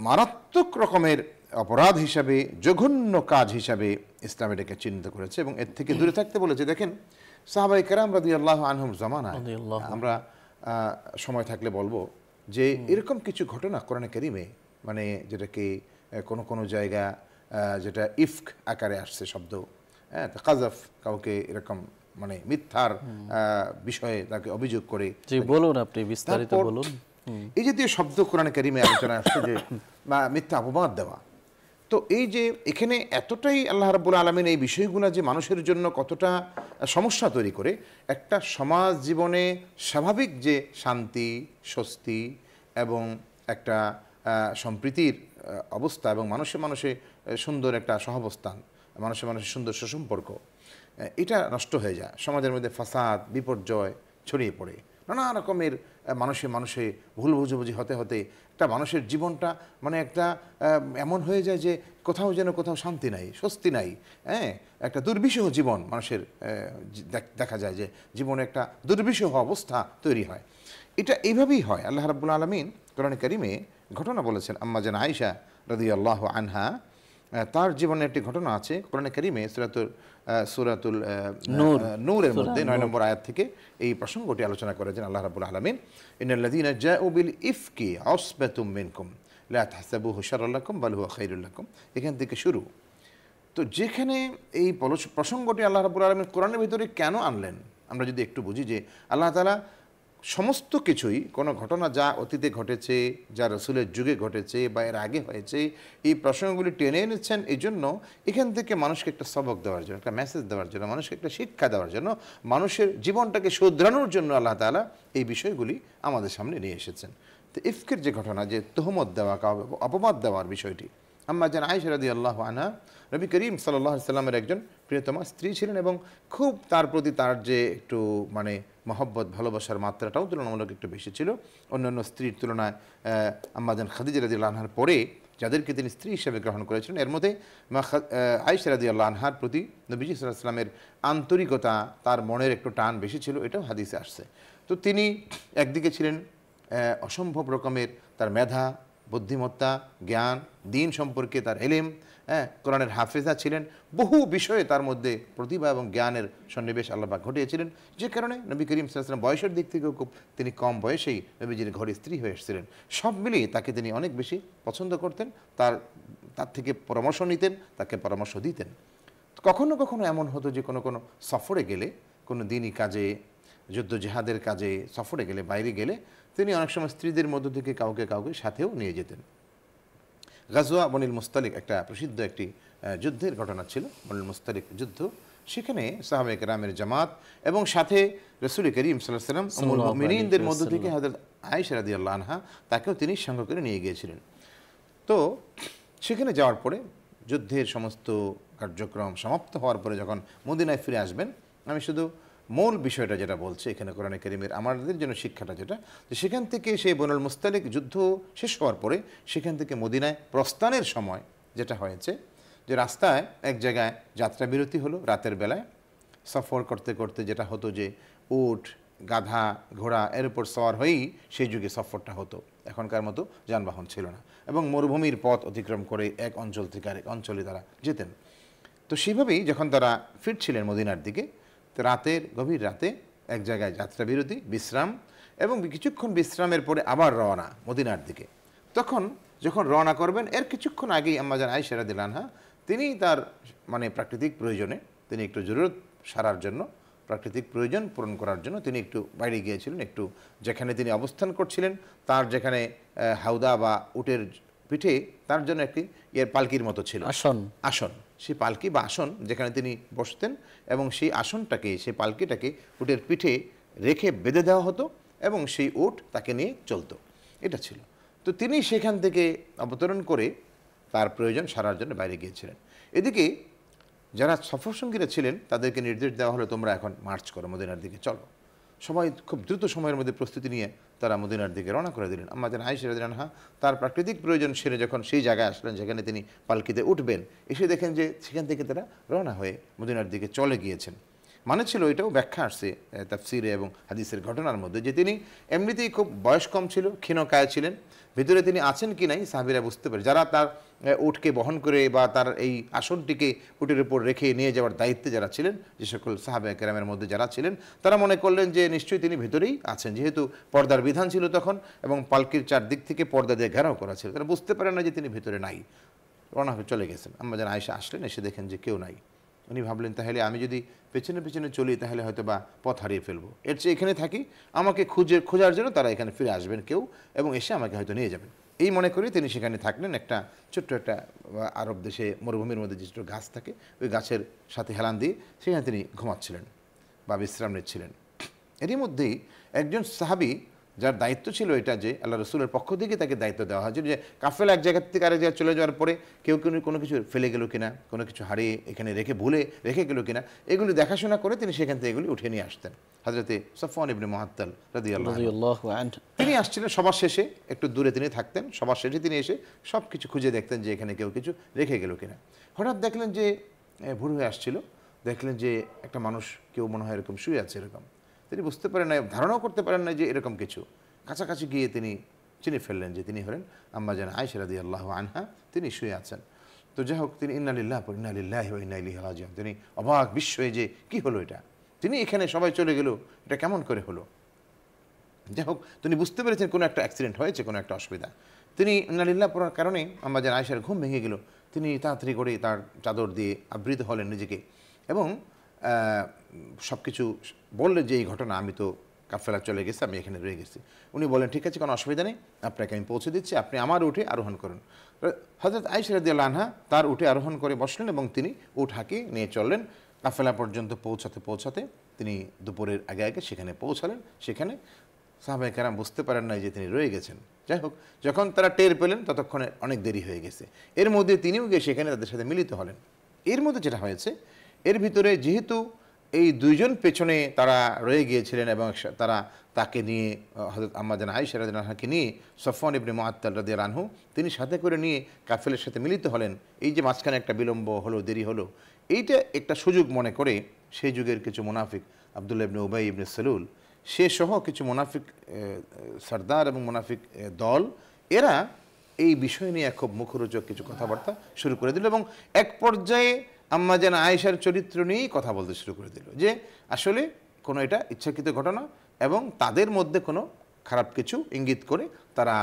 মারাত্মক রকমের অপরাধ হিসাবে জঘন্য কাজ হিসাবে ইসলাম এটাকে চিহ্নিত করেছে এবং এর থেকে দূরে থাকতে বলেছে দেখেন সাহাবাই কেরাম রাদি আল্লাহ আনহম জমানা আমরা সময় থাকলে বলবো যে এরকম কিছু ঘটনা কোরআনে কেরিমে মানে যেটাকে কোনো কোনো জায়গা যেটা ইফক আকারে আসছে শব্দ হ্যাঁ কাজাফ কাউকে এরকম মানে মিথ্যার বিষয়ে তাকে অভিযোগ করে বলুন আপনি বিস্তারিত বলুন এই জাতীয় শব্দ কোরআন কারিমে আলোচনা আসছে যে মিথ্যা অপবাদ দেওয়া তো এই যে এখানে এতটাই আল্লাহ রাবুল আলমিন এই বিষয়গুলো যে মানুষের জন্য কতটা সমস্যা তৈরি করে একটা সমাজ জীবনে স্বাভাবিক যে শান্তি স্বস্তি এবং একটা সম্প্রীতির অবস্থা এবং মানুষে মানুষে সুন্দর একটা সহাবস্থান মানুষের মানুষের সুন্দর সুসম্পর্ক এটা নষ্ট হয়ে যায় সমাজের মধ্যে ফাসাদ বিপর্যয় ছড়িয়ে পড়ে নানা রকমের মানুষে মানুষে ভুল বুঝাবুঝি হতে হতে একটা মানুষের জীবনটা মানে একটা এমন হয়ে যায় যে কোথাও যেন কোথাও শান্তি নাই স্বস্তি নাই হ্যাঁ একটা দুর্বিষহ জীবন মানুষের দেখা যায় যে জীবনে একটা দুর্বিষহ অবস্থা তৈরি হয় এটা এইভাবেই হয় আল্লাহ রাবুল আলমিন কোরআন করিমে ঘটনা বলেছেন আম্মা যেন আয়সা রদি আল্লাহ আনহা তার জীবনে একটি ঘটনা আছে কোরআনে কারিমে সুরাতুল সুরাতুল নূর নূরের মধ্যে নয় নম্বর আয়াত থেকে এই প্রসঙ্গটি আলোচনা করেছেন আল্লাহ রাবুল আলমিন ইনাল্লাদিন জাউবিল ইফকি অসবেতুম মিনকুম লা তাহসাবু হুশারুল্লাকুম বাল হুয়া খৈরুল্লাকুম এখান থেকে শুরু তো যেখানে এই প্রসঙ্গটি আল্লাহ রাবুল আলমিন কোরআনের ভিতরে কেন আনলেন আমরা যদি একটু বুঝি যে আল্লাহ তালা সমস্ত কিছুই কোনো ঘটনা যা অতীতে ঘটেছে যা রসুলের যুগে ঘটেছে বা এর আগে হয়েছে এই প্রসঙ্গগুলি টেনে এনেছেন এই জন্য এখান থেকে মানুষকে একটা সবক দেওয়ার জন্য একটা মেসেজ দেওয়ার জন্য মানুষকে একটা শিক্ষা দেওয়ার জন্য মানুষের জীবনটাকে শোধরানোর জন্য আল্লাহ তালা এই বিষয়গুলি আমাদের সামনে নিয়ে এসেছেন তো ইফকের যে ঘটনা যে তহমত দেওয়া অপবাদ দেওয়ার বিষয়টি আম্মা যেন আয়সরাদি আল্লাহ আনা রবি করিম সাল্লাহ সাল্লামের একজন প্রিয়তমা স্ত্রী ছিলেন এবং খুব তার প্রতি তার যে একটু মানে মহব্বত ভালোবাসার মাত্রাটাও তুলনামূলক একটু বেশি ছিল অন্যান্য স্ত্রীর তুলনায় আম্মাজান খাদিজা রাজি আল্লাহার পরে যাদেরকে তিনি স্ত্রী হিসেবে গ্রহণ করেছিলেন এর মধ্যে আয়েশা রাজি আল্লাহ আনহার প্রতি নবীজি সাল্লাহামের আন্তরিকতা তার মনের একটু টান বেশি ছিল এটাও হাদিসে আসছে তো তিনি একদিকে ছিলেন অসম্ভব রকমের তার মেধা বুদ্ধিমত্তা জ্ঞান দিন সম্পর্কে তার এলেম হ্যাঁ কোরআনের হাফেজা ছিলেন বহু বিষয়ে তার মধ্যে প্রতিভা এবং জ্ঞানের সন্নিবেশ আল্লাহবাক ঘটিয়েছিলেন যে কারণে নবী করিম সাল্লাম বয়সের দিক থেকেও খুব তিনি কম বয়সেই নবীজির ঘরে স্ত্রী হয়ে এসেছিলেন সব মিলিয়ে তাকে তিনি অনেক বেশি পছন্দ করতেন তার তার থেকে পরামর্শ নিতেন তাকে পরামর্শ দিতেন কখনো কখনো এমন হতো যে কোনো কোনো সফরে গেলে কোনো দিনই কাজে যুদ্ধ জেহাদের কাজে সফরে গেলে বাইরে গেলে তিনি অনেক সময় স্ত্রীদের মধ্য থেকে কাউকে কাউকে সাথেও নিয়ে যেতেন গাজোয়া বনিল মুস্তালিক একটা প্রসিদ্ধ একটি যুদ্ধের ঘটনা ছিল বনিল মুস্তালিক যুদ্ধ সেখানে সাহাবেক রামের জামাত এবং সাথে রসুল করিম সাল্লাম মধ্য থেকে হজরত আয়সারাদি রাদি আল্লাহ আনহা তাকেও তিনি সঙ্গ করে নিয়ে গিয়েছিলেন তো সেখানে যাওয়ার পরে যুদ্ধের সমস্ত কার্যক্রম সমাপ্ত হওয়ার পরে যখন মদিনায় ফিরে আসবেন আমি শুধু মূল বিষয়টা যেটা বলছে এখানে কোরআন করিমের আমাদের জন্য শিক্ষাটা যেটা যে সেখান থেকে সেই বনুল মুস্তালিক যুদ্ধ শেষ হওয়ার পরে সেখান থেকে মদিনায় প্রস্থানের সময় যেটা হয়েছে যে রাস্তায় এক জায়গায় যাত্রা বিরতি হলো রাতের বেলায় সফর করতে করতে যেটা হতো যে উট গাধা ঘোড়া এর উপর সওয়ার হয়েই সেই যুগে সফরটা হতো এখনকার মতো যানবাহন ছিল না এবং মরুভূমির পথ অতিক্রম করে এক অঞ্চল থেকে আরেক অঞ্চলে তারা যেতেন তো সেইভাবেই যখন তারা ফিরছিলেন মদিনার দিকে রাতের গভীর রাতে এক জায়গায় যাত্রা বিরতি বিশ্রাম এবং কিছুক্ষণ বিশ্রামের পরে আবার রওনা মদিনার দিকে তখন যখন রওনা করবেন এর কিছুক্ষণ আগেই আম্মাজান আইসারা দিলানহা তিনি তার মানে প্রাকৃতিক প্রয়োজনে তিনি একটু জরুরত সারার জন্য প্রাকৃতিক প্রয়োজন পূরণ করার জন্য তিনি একটু বাইরে গিয়েছিলেন একটু যেখানে তিনি অবস্থান করছিলেন তার যেখানে হাউদা বা উটের পিঠে তার জন্য একটি ইয়ের পালকির মতো ছিল আসন আসন সেই পালকি বা আসন যেখানে তিনি বসতেন এবং সেই আসনটাকে সেই পালকিটাকে উটের পিঠে রেখে বেঁধে দেওয়া হতো এবং সেই উট তাকে নিয়ে চলতো এটা ছিল তো তিনি সেখান থেকে অবতরণ করে তার প্রয়োজন সারার জন্য বাইরে গিয়েছিলেন এদিকে যারা সফর সঙ্গীরা ছিলেন তাদেরকে নির্দেশ দেওয়া হলো তোমরা এখন মার্চ করো মদিনার দিকে চলো সবাই খুব দ্রুত সময়ের মধ্যে প্রস্তুতি নিয়ে তারা মদিনার দিকে রওনা করে দিলেন আম্মা যেন আয়সিরাজ রানহা তার প্রাকৃতিক প্রয়োজন সেরে যখন সেই জায়গায় আসলেন যেখানে তিনি পালকিতে উঠবেন এসে দেখেন যে সেখান থেকে তারা রওনা হয়ে মদিনার দিকে চলে গিয়েছেন মানে ছিল এটাও ব্যাখ্যা আসছে তাফসিরে এবং হাদিসের ঘটনার মধ্যে যে তিনি এমনিতেই খুব বয়স কম ছিল ক্ষীণকায় ছিলেন ভিতরে তিনি আছেন কি নাই সাহাবিরা বুঝতে পারে যারা তার উঠকে বহন করে বা তার এই আসনটিকে উটের উপর রেখে নিয়ে যাওয়ার দায়িত্বে যারা ছিলেন যে সকল সাহাবে কেরামের মধ্যে যারা ছিলেন তারা মনে করলেন যে নিশ্চয়ই তিনি ভেতরেই আছেন যেহেতু পর্দার বিধান ছিল তখন এবং পালকির চারদিক থেকে পর্দা দিয়ে ঘেরাও করা ছিল তারা বুঝতে পারেন না যে তিনি ভেতরে নাই রওনা হয়ে চলে গেছেন আমরা যেন আয়সা আসলেন এসে দেখেন যে কেউ নাই উনি ভাবলেন তাহলে আমি যদি পেছনে পেছনে চলি তাহলে হয়তো বা পথ হারিয়ে ফেলবো এর চেয়ে এখানে থাকি আমাকে খুঁজে খোঁজার জন্য তারা এখানে ফিরে আসবেন কেউ এবং এসে আমাকে হয়তো নিয়ে যাবেন এই মনে করি তিনি সেখানে থাকলেন একটা ছোট্ট একটা আরব দেশে মরুভূমির মধ্যে যে ছোটো গাছ থাকে ওই গাছের সাথে হেলান দিয়ে সেখানে তিনি ঘুমাচ্ছিলেন বা বিশ্রাম নিচ্ছিলেন এরই মধ্যেই একজন সাহাবি যার দায়িত্ব ছিল এটা যে আল্লাহ রসুলের পক্ষ থেকে তাকে দায়িত্ব দেওয়া হয়েছিল যে কাফেলা এক জায়গার থেকে আরেক জায়গায় চলে যাওয়ার পরে কেউ কেউ কোনো কিছু ফেলে গেল কিনা কোনো কিছু হারিয়ে এখানে রেখে ভুলে রেখে গেল কিনা এগুলি দেখাশোনা করে তিনি সেখান থেকে এগুলি উঠে নিয়ে আসতেন হাজরতে সফওয়ান ইবনে মহাত্তাল রাজি আল্লাহ তিনি আসছিলেন সবার শেষে একটু দূরে তিনি থাকতেন সবার শেষে তিনি এসে সব কিছু খুঁজে দেখতেন যে এখানে কেউ কিছু রেখে গেল কিনা হঠাৎ দেখলেন যে ভুল হয়ে আসছিল দেখলেন যে একটা মানুষ কেউ মনে হয় এরকম শুয়ে আছে এরকম তিনি বুঝতে পারেন না ধারণাও করতে পারেন না যে এরকম কিছু কাছাকাছি গিয়ে তিনি চিনে ফেললেন যে তিনি হলেন আম্মাজান আয়সরাদি আল্লাহ আনহা তিনি শুয়ে আছেন তো যাই হোক তিনি ইন্নালিল্লাহ ইন্নালিল্লাহ ইন্নাইলি রাজিয়াম তিনি অবাক হয়ে যে কী হলো এটা তিনি এখানে সবাই চলে গেল এটা কেমন করে হলো যাই হোক তিনি বুঝতে পেরেছেন কোনো একটা অ্যাক্সিডেন্ট হয়েছে কোনো একটা অসুবিধা তিনি ইন্নালিল্লাহ পড়ার কারণে জান আয়সার ঘুম ভেঙে গেল তিনি তাড়াতাড়ি করে তার চাদর দিয়ে আবৃত হলেন নিজেকে এবং সব কিছু বললে যে এই ঘটনা আমি তো কাফেলা চলে গেছি আমি এখানে রয়ে গেছি উনি বলেন ঠিক আছে কোনো অসুবিধা নেই আপনাকে আমি পৌঁছে দিচ্ছি আপনি আমার উঠে আরোহণ করুন হজরত আইসরাদিয়াল আনহা তার উঠে আরোহণ করে বসলেন এবং তিনি হাঁকে নিয়ে চললেন কাফেলা পর্যন্ত পৌঁছাতে পৌঁছাতে তিনি দুপুরের আগে আগে সেখানে পৌঁছালেন সেখানে সাহবাই কারাম বুঝতে পারেন না যে তিনি রয়ে গেছেন যাই হোক যখন তারা টের পেলেন ততক্ষণে অনেক দেরি হয়ে গেছে এর মধ্যে তিনিও গিয়ে সেখানে তাদের সাথে মিলিত হলেন এর মধ্যে যেটা হয়েছে এর ভিতরে যেহেতু এই দুইজন পেছনে তারা রয়ে গিয়েছিলেন এবং তারা তাকে নিয়ে হজরত আম্মাজান আই রাজন আনহাকে নিয়ে সফওয়ান ইবনে মোয়াত্তাল রাজিয়া রানহু তিনি সাথে করে নিয়ে কাফেলের সাথে মিলিত হলেন এই যে মাঝখানে একটা বিলম্ব হলো দেরি হলো এইটা একটা সুযোগ মনে করে সেই যুগের কিছু মুনাফিক আবদুল্লা ইবনে উবাই ইবনে সেলুল সে সহ কিছু মুনাফিক সর্দার এবং মুনাফিক দল এরা এই বিষয় নিয়ে খুব মুখরোচক কিছু কথাবার্তা শুরু করে দিল এবং এক পর্যায়ে আম্মা যেন আয়েশার চরিত্র নিয়েই কথা বলতে শুরু করে দিল যে আসলে কোনো এটা ইচ্ছাকৃত ঘটনা এবং তাদের মধ্যে কোনো খারাপ কিছু ইঙ্গিত করে তারা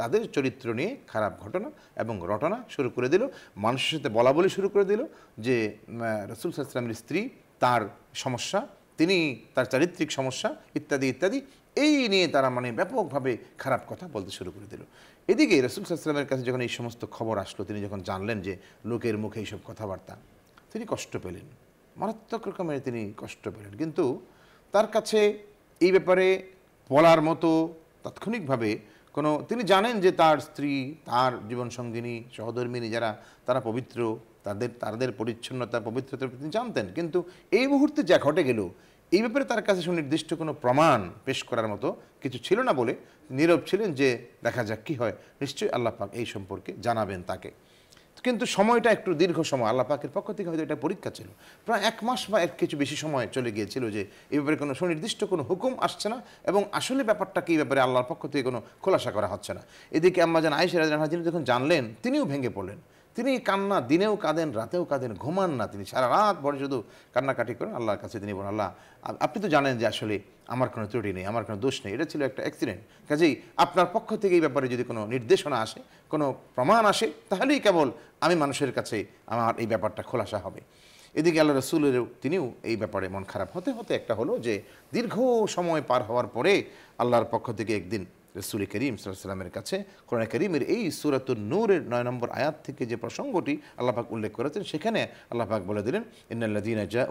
তাদের চরিত্র নিয়ে খারাপ ঘটনা এবং রটনা শুরু করে দিল মানুষের সাথে বলা বলি শুরু করে দিল যে রসুল সাল্লামের স্ত্রী তার সমস্যা তিনি তার চারিত্রিক সমস্যা ইত্যাদি ইত্যাদি এই নিয়ে তারা মানে ব্যাপকভাবে খারাপ কথা বলতে শুরু করে দিল এদিকে রসুল সাল্লামের কাছে যখন এই সমস্ত খবর আসলো তিনি যখন জানলেন যে লোকের মুখে এইসব কথাবার্তা তিনি কষ্ট পেলেন মারাত্মক রকমের তিনি কষ্ট পেলেন কিন্তু তার কাছে এই ব্যাপারে বলার মতো তাৎক্ষণিকভাবে কোনো তিনি জানেন যে তার স্ত্রী তার জীবনসঙ্গিনী সহধর্মিনী যারা তারা পবিত্র তাদের তাদের পরিচ্ছন্নতা পবিত্রতার তিনি জানতেন কিন্তু এই মুহূর্তে যা ঘটে গেল এই ব্যাপারে তার কাছে সুনির্দিষ্ট কোনো প্রমাণ পেশ করার মতো কিছু ছিল না বলে নীরব ছিলেন যে দেখা যাক কী হয় নিশ্চয়ই আল্লাহ পাক এই সম্পর্কে জানাবেন তাকে কিন্তু সময়টা একটু দীর্ঘ সময় আল্লাহ পাকের পক্ষ থেকে হয়তো এটা পরীক্ষা ছিল প্রায় এক মাস বা এক কিছু বেশি সময় চলে গিয়েছিল যে এ ব্যাপারে কোনো সুনির্দিষ্ট কোনো হুকুম আসছে না এবং আসলে ব্যাপারটা কি ব্যাপারে আল্লাহর পক্ষ থেকে কোনো খোলাসা করা হচ্ছে না এদিকে আম্মাজান আয়েশ হাজিন যখন জানলেন তিনিও ভেঙে পড়লেন তিনি কান্না দিনেও কাঁদেন রাতেও কাঁদেন ঘুমান না তিনি সারা রাত ভরে শুধু কান্নাকাটি করেন আল্লাহর কাছে তিনি বলেন আল্লাহ আপনি তো জানেন যে আসলে আমার কোনো ত্রুটি নেই আমার কোনো দোষ নেই এটা ছিল একটা অ্যাক্সিডেন্ট কাজেই আপনার পক্ষ থেকে এই ব্যাপারে যদি কোনো নির্দেশনা আসে কোনো প্রমাণ আসে তাহলেই কেবল আমি মানুষের কাছে আমার এই ব্যাপারটা খোলাসা হবে এদিকে আল্লাহ রসুলেরও তিনিও এই ব্যাপারে মন খারাপ হতে হতে একটা হলো যে দীর্ঘ সময় পার হওয়ার পরে আল্লাহর পক্ষ থেকে একদিন রসুল করিম সাল্লামের কাছে কোরআন করিমের এই সুরাত নূরের নয় নম্বর আয়াত থেকে যে প্রসঙ্গটি আল্লাহাক উল্লেখ করেছেন সেখানে আল্লাহাক বলে দিলেন ইন্নাল্লাদিনা জা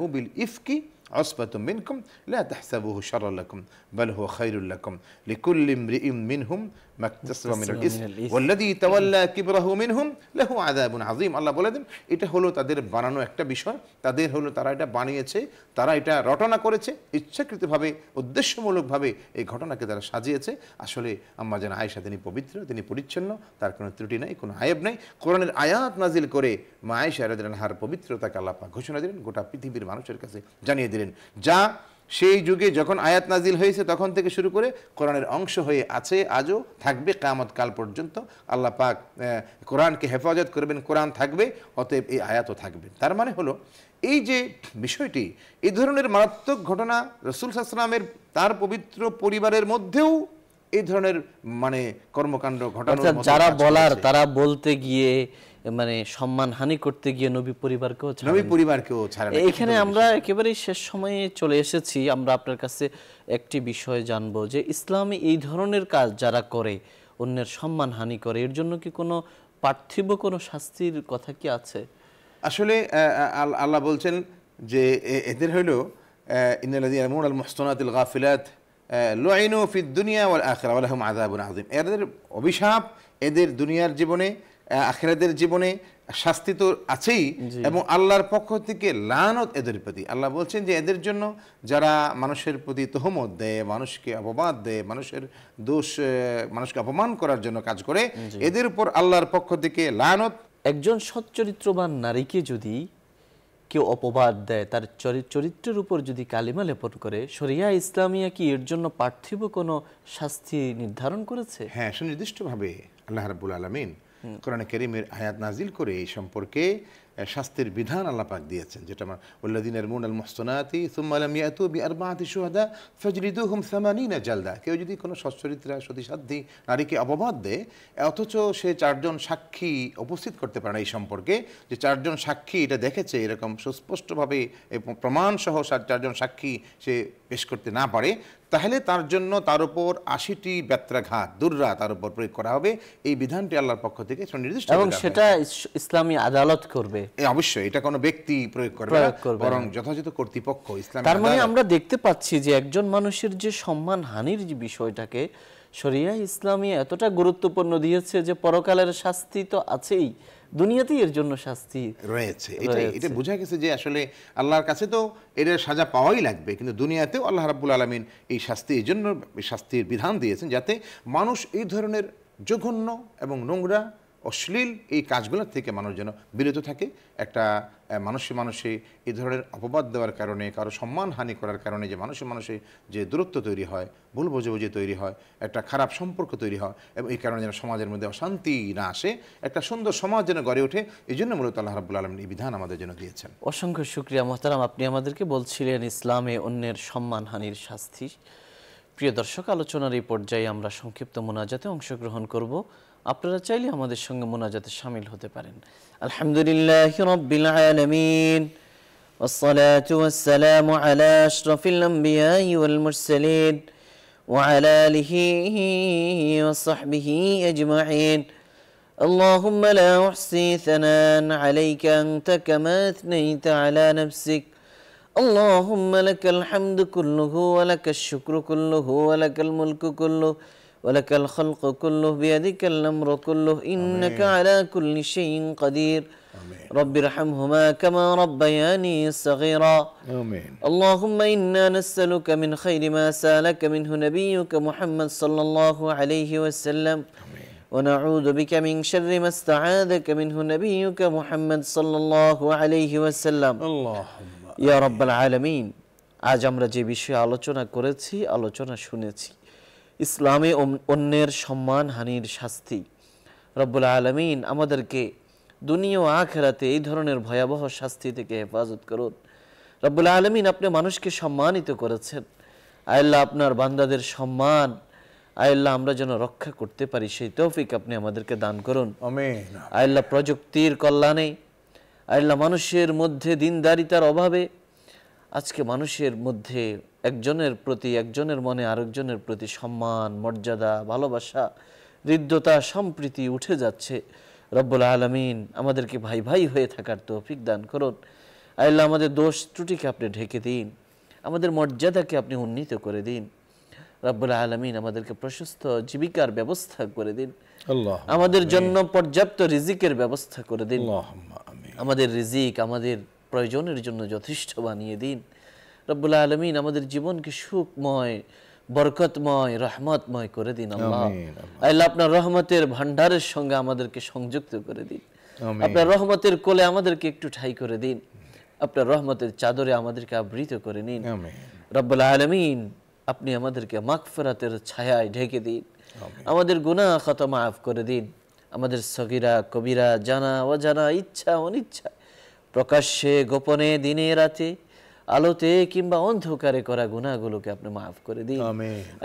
ইফকি عصبة منكم لا تحسبوه شرا لكم بل هو خير لكم لكل امرئ منهم ما اكتسب من الاسم والذي تولى كبره منهم له عذاب عظيم আল্লাহ বলে দেন এটা হলো তাদের বানানো একটা বিষয় তাদের হলো তারা এটা বানিয়েছে তারা এটা রটনা করেছে ইচ্ছাকৃতভাবে উদ্দেশ্যমূলকভাবে এই ঘটনাকে তারা সাজিয়েছে আসলে আম্মা যেন আয়েশা তিনি পবিত্র তিনি পরিচ্ছন্ন তার কোনো ত্রুটি নাই কোনো আয়েব নাই কোরআনের আয়াত নাজিল করে মা আয়েশা রাদিয়াল্লাহু আনহার পবিত্রতাকে আল্লাহ পাক ঘোষণা দিলেন গোটা পৃথিবীর মানুষের কাছে জানিয়ে দিলেন যা সেই যুগে যখন আয়াত নাজিল হয়েছে তখন থেকে শুরু করে কোরআনের অংশ হয়ে আছে আজও থাকবে কামত কাল পর্যন্ত আল্লাহ পাক কোরআনকে হেফাজত করবেন কোরআন থাকবে অতএব এই আয়াতও থাকবে তার মানে হলো এই যে বিষয়টি এই ধরনের মারাত্মক ঘটনা রসুল সাসলামের তার পবিত্র পরিবারের মধ্যেও এই ধরনের মানে কর্মকাণ্ড ঘটানো যারা বলার তারা বলতে গিয়ে মানে সম্মান হানি করতে গিয়ে নবী পরিবারকেও নবী পরিবারকেও এখানে আমরা একেবারে শেষ সময়ে চলে এসেছি আমরা আপনার কাছে একটি বিষয় জানব যে ইসলামে এই ধরনের কাজ যারা করে অন্যের সম্মান হানি করে এর জন্য কি কোনো পার্থিব কোনো শাস্তির কথা কি আছে আসলে আল্লাহ বলছেন যে এদের হইল ইন্নালাদি মোড়াল আল গাফিলাত লোয়াইনু ফিদ দুনিয়া ওয়াল আখরা আলহম আজাবুল আজিম এদের অভিশাপ এদের দুনিয়ার জীবনে আখেরাদের জীবনে শাস্তি তো আছেই এবং আল্লাহর পক্ষ থেকে লানত এদের প্রতি আল্লাহ বলছেন যে এদের জন্য যারা মানুষের প্রতি তহমত দেয় মানুষকে অপবাদ দেয় মানুষের দোষ মানুষকে অপমান করার জন্য কাজ করে এদের উপর আল্লাহর পক্ষ থেকে লানত একজন সচ্চরিত্রবান নারীকে যদি কেউ অপবাদ দেয় তার চরিত্রের উপর যদি কালিমা লেপন করে শরিয়া ইসলামিয়া কি এর জন্য পার্থিব কোনো শাস্তি নির্ধারণ করেছে হ্যাঁ সুনির্দিষ্টভাবে আল্লাহ রাবুল আলমিন কোরআন করিমের আয়াত নাজিল করে এই সম্পর্কে শাস্তির বিধান আল্লাপাক দিয়েছেন যেটা আমার উল্লাদিনের মুন আল মোহসনাতি সুম্মালাম ইয়াতু বি আরবাহাতি সুহাদা ফজরিদু হুম না জালদা কেউ যদি কোনো সচ্চরিত্রা সতীসাধ্যী নারীকে অপবাদ দেয় অথচ সে চারজন সাক্ষী উপস্থিত করতে পারে না এই সম্পর্কে যে চারজন সাক্ষী এটা দেখেছে এরকম সুস্পষ্টভাবে প্রমাণসহ চারজন সাক্ষী সে পেশ করতে না পারে তাহলে তার জন্য তার উপর আশিটি ব্যত্রাঘাত দুর্রা তার উপর প্রয়োগ করা হবে এই বিধানটি আল্লাহর পক্ষ থেকে সুনির্দিষ্ট এবং সেটা ইসলামী আদালত করবে অবশ্যই এটা কোনো ব্যক্তি প্রয়োগ করবে বরং যথাযথ কর্তৃপক্ষ ইসলাম তার মানে আমরা দেখতে পাচ্ছি যে একজন মানুষের যে সম্মান হানির যে বিষয়টাকে শরিয়া ইসলামী এতটা গুরুত্বপূর্ণ দিয়েছে যে পরকালের শাস্তি তো আছেই দুনিয়াতেই এর জন্য শাস্তি রয়েছে এটা এটা বোঝা গেছে যে আসলে আল্লাহর কাছে তো এটার সাজা পাওয়াই লাগবে কিন্তু দুনিয়াতেও আল্লাহ রাব্বুল আলমিন এই শাস্তি এই জন্য শাস্তির বিধান দিয়েছেন যাতে মানুষ এই ধরনের জঘন্য এবং নোংরা অশ্লীল এই কাজগুলোর থেকে মানুষ যেন বিরত থাকে একটা মানুষে মানুষে এ ধরনের অপবাদ দেওয়ার কারণে কারো সম্মানহানি করার কারণে যে মানুষে মানুষে যে দূরত্ব তৈরি হয় ভুল বোঝাবুঝি তৈরি হয় একটা খারাপ সম্পর্ক তৈরি হয় এবং এই কারণে যেন সমাজের মধ্যে অশান্তি না আসে একটা সুন্দর সমাজ যেন গড়ে ওঠে এই জন্য মূলত আল্লাহ রাবুল আলম এই বিধান আমাদের জন্য দিয়েছেন অসংখ্য সুক্রিয়া মোহতারাম আপনি আমাদেরকে বলছিলেন ইসলামে অন্যের সম্মানহানির শাস্তি প্রিয় দর্শক আলোচনার এই পর্যায়ে আমরা সংক্ষিপ্ত মোনাজাতে অংশগ্রহণ করব আপনারা চাইলে আমাদের সঙ্গে মোনাজাতে সামিল হতে পারেন আলহামদুলিল্লাহ রব্বিল আলামিন والصلاة والسلام على أشرف الأنبياء والمرسلين وعلى آله وصحبه أجمعين اللهم لا أحصي ثناء عليك أنت كما أثنيت على نفسك اللهم لك الحمد كله ولك الشكر كله ولك الملك كله ولك الخلق كله بيدك الأمر كله إنك على كل شيء قدير رب ارحمهما كما ربياني صغيرا آمين. اللهم إنا نسألك من خير ما سالك منه نبيك محمد صلى الله عليه وسلم آمين. ونعوذ بك من شر ما استعاذك منه نبيك محمد صلى الله عليه وسلم اللهم يا رب العالمين আজ আমরা যে বিষয়ে আলোচনা করেছি আলোচনা শুনেছি ইসলামে অন্যের সম্মান হানির শাস্তি রব্বুল আলমিন আমাদেরকে দুনিয়া আখেরাতে এই ধরনের ভয়াবহ শাস্তি থেকে হেফাজত করুন রব্বুল আলমিন আপনি মানুষকে সম্মানিত করেছেন আয়াল্লাহ আপনার বান্দাদের সম্মান আয়াল্লাহ আমরা যেন রক্ষা করতে পারি সেই তৌফিক আপনি আমাদেরকে দান করুন আয়াল্লাহ প্রযুক্তির কল্যাণে আয়াল্লাহ মানুষের মধ্যে দিনদারিতার অভাবে আজকে মানুষের মধ্যে একজনের প্রতি একজনের মনে আরেকজনের প্রতি সম্মান মর্যাদা ভালোবাসা হৃদ্যতা সম্প্রীতি উঠে যাচ্ছে রব্বুল আলমিন আমাদেরকে ভাই ভাই হয়ে থাকার তৌফিক দান করুন আল্লাহ আমাদের দোষ ত্রুটিকে আপনি ঢেকে দিন আমাদের মর্যাদাকে আপনি উন্নীত করে দিন রব্বুল আলমিন আমাদেরকে প্রশস্ত জীবিকার ব্যবস্থা করে দিন আমাদের জন্য পর্যাপ্ত রিজিকের ব্যবস্থা করে দিন আমাদের রিজিক আমাদের প্রয়োজনের জন্য যথেষ্ট বানিয়ে দিন রব্বুল আলমিন আমাদের জীবনকে সুখময় বরকতময় রহমতময় করে দিন আল্লাহ আপনার রহমতের ভান্ডারের সঙ্গে আমাদেরকে সংযুক্ত করে দিন আপনার রহমতের কোলে আমাদেরকে একটু ঠাই করে দিন আপনার রহমতের চাদরে আমাদেরকে আবৃত করে নিন রব্বুল আলমিন আপনি আমাদেরকে মাকফেরাতের ছায়ায় ঢেকে দিন আমাদের গুণা খত মাফ করে দিন আমাদের সগিরা কবিরা জানা অজানা ইচ্ছা অনিচ্ছা প্রকাশ্যে গোপনে দিনে রাতে আলোতে কিংবা অন্ধকারে করা গুণাগুলোকে আপনি মাফ করে দিন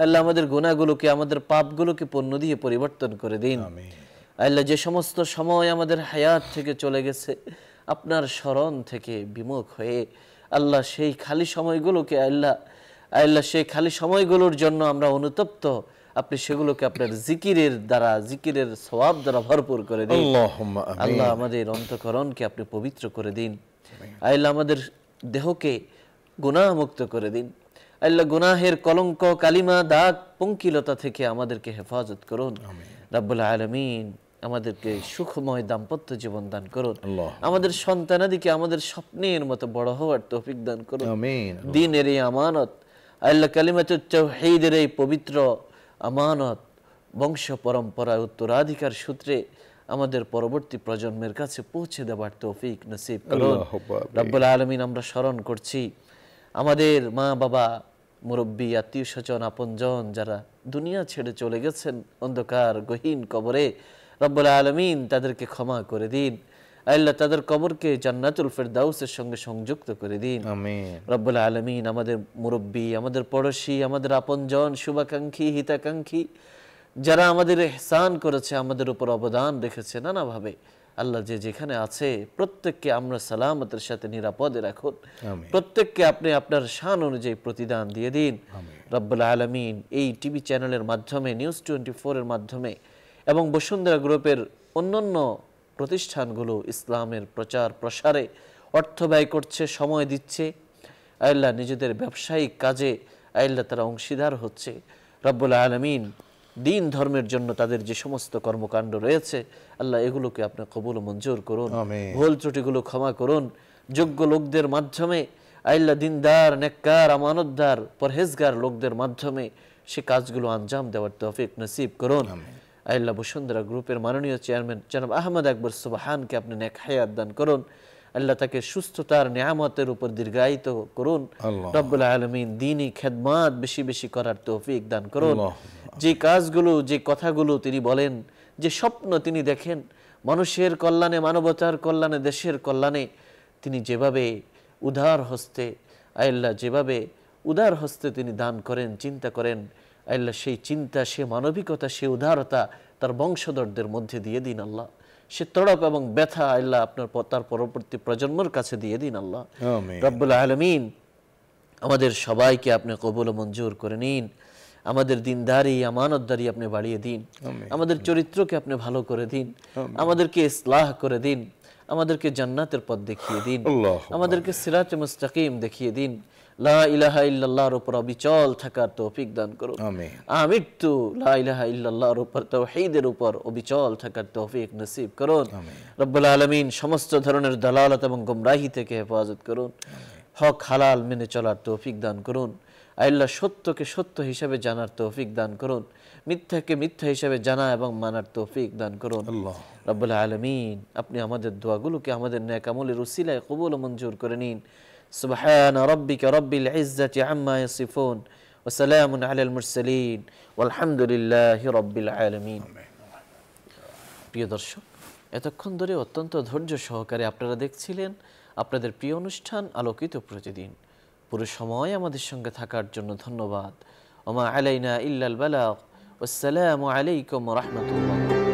আল্লাহ আমাদের গুণাগুলোকে আমাদের পাপগুলোকে পণ্য দিয়ে পরিবর্তন করে দিন আল্লাহ যে সমস্ত সময় আমাদের হায়াত থেকে চলে গেছে আপনার স্মরণ থেকে বিমুখ হয়ে আল্লাহ সেই খালি সময়গুলোকে আল্লাহ আল্লাহ সেই খালি সময়গুলোর জন্য আমরা অনুতপ্ত আপনি সেগুলোকে আপনার জিকিরের দ্বারা জিকিরের সবাব দ্বারা ভরপুর করে দিন আল্লাহ আমাদের অন্তকরণকে আপনি পবিত্র করে দিন আল্লাহ আমাদের দেহকে মুক্ত করে দিন আল্লাহ গুনাহের কলঙ্ক কালিমা দাগ পঙ্কিলতা থেকে আমাদেরকে হেফাজত করুন রাব্বুল আলমিন আমাদেরকে সুখময় দাম্পত্য জীবন দান করুন আমাদের সন্তানাদিকে আমাদের স্বপ্নের মতো বড় হওয়ার তৌফিক দান করুন দিনের এই আমানত আল্লাহ কালিমাতুর চৌহিদের এই পবিত্র আমানত বংশ পরম্পরার উত্তরাধিকার সূত্রে আমাদের পরবর্তী প্রজন্মের কাছে পৌঁছে দেবার তৌফিক নসিব রব্বুল আলমিন আমরা স্মরণ করছি আমাদের মা বাবা মুরব্বী আত্মীয় স্বজন আপনজন যারা দুনিয়া ছেড়ে চলে গেছেন অন্ধকার গহীন কবরে রব্বুল আলমিন তাদেরকে ক্ষমা করে দিন আল্লাহ তাদের কবরকে জান্নাতুল ফেরদাউসের সঙ্গে সংযুক্ত করে দিন রব্বুল আলমিন আমাদের মুরব্বী আমাদের পড়োশী আমাদের আপনজন শুভাকাঙ্ক্ষী হিতাকাঙ্ক্ষী যারা আমাদের এহসান করেছে আমাদের উপর অবদান রেখেছে নানাভাবে আল্লাহ যে যেখানে আছে প্রত্যেককে আমরা সালামতের সাথে নিরাপদে রাখুন প্রত্যেককে আপনি আপনার সান অনুযায়ী প্রতিদান দিয়ে দিন রব্বুল আলমিন এই টিভি চ্যানেলের মাধ্যমে নিউজ টোয়েন্টি ফোরের মাধ্যমে এবং বসুন্ধরা গ্রুপের অন্যান্য প্রতিষ্ঠানগুলো ইসলামের প্রচার প্রসারে অর্থ ব্যয় করছে সময় দিচ্ছে আল্লাহ নিজেদের ব্যবসায়িক কাজে আল্লাহ তারা অংশীদার হচ্ছে রব্বুল আলমিন দিন ধর্মের জন্য তাদের যে সমস্ত কর্মকাণ্ড রয়েছে আল্লাহ এগুলোকে আপনি কবুল মঞ্জুর করুন ভুল ত্রুটিগুলো ক্ষমা করুন যোগ্য লোকদের মাধ্যমে আইল্লা দিনদার নেককার আমানতদার পরহেজগার লোকদের মাধ্যমে সে কাজগুলো আঞ্জাম দেওয়ার তফিক নসিব করুন আল্লাহ বসুন্ধরা গ্রুপের মাননীয় চেয়ারম্যান জনাব আহমদ আকবর সুবাহানকে আপনি নেক হায়াত দান করুন আল্লাহ তাকে সুস্থতার নিয়ামতের উপর দীর্ঘায়িত করুন রব্বুল আলমিন দিনই খেদমাত বেশি বেশি করার তৌফিক দান করুন যে কাজগুলো যে কথাগুলো তিনি বলেন যে স্বপ্ন তিনি দেখেন মানুষের কল্যাণে মানবতার কল্যাণে দেশের কল্যাণে তিনি যেভাবে উদার হস্তে আল্লাহ যেভাবে উদার হস্তে তিনি দান করেন চিন্তা করেন আল্লাহ সেই চিন্তা সে মানবিকতা সে উদারতা তার বংশধরদের মধ্যে দিয়ে দিন আল্লাহ সে তড়প এবং ব্যথা আল্লাহ আপনার তার পরবর্তী প্রজন্মের কাছে দিয়ে দিন আল্লাহ রব্বুল আলমিন আমাদের সবাইকে আপনি কবুল মঞ্জুর করে নিন আমাদের দিনদারি আমানতদারি আপনি বাড়িয়ে দিন আমাদের চরিত্রকে আপনি ভালো করে দিন আমাদেরকে ইসলাহ করে দিন আমাদেরকে জান্নাতের পথ দেখিয়ে দিন আমাদেরকে সিরাজ মুস্তাকিম দেখিয়ে দিন লা ইলাহা ইল্লাল্লাহর উপর অবিচল থাকার তৌফিক দান করুন আমৃত্যু লা ইলাহা ইল্লাল্লাহর উপর তাওহীদের উপর অবিচল থাকার তৌফিক নসিব করুন রব্বুল আলামিন সমস্ত ধরনের দালালত এবং গুমরাহি থেকে হেফাজত করুন হক হালাল মেনে চলার তৌফিক দান করুন আল্লাহ সত্যকে সত্য হিসাবে জানার তৌফিক দান করুন মিথ্যাকে মিথ্যা হিসাবে জানা এবং মানার তৌফিক দান করুন রব্বুল আলমিন আপনি আমাদের দোয়াগুলোকে আমাদের ন্যাকামলের উসিলায় কবুল মঞ্জুর করে নিন سبحان ربك رب العزة عما يصفون وسلام على المرسلين والحمد لله رب العالمين প্রিয় দর্শক এতক্ষণ ধরে অত্যন্ত ধৈর্য সহকারে আপনারা দেখছিলেন আপনাদের প্রিয় অনুষ্ঠান আলোকিত প্রতিদিন পুরো সময় আমাদের সঙ্গে থাকার জন্য ধন্যবাদ ওমা আলাইনা ইল্লাল বালাগ আসসালামু আলাইকুম রহমতুল্লাহ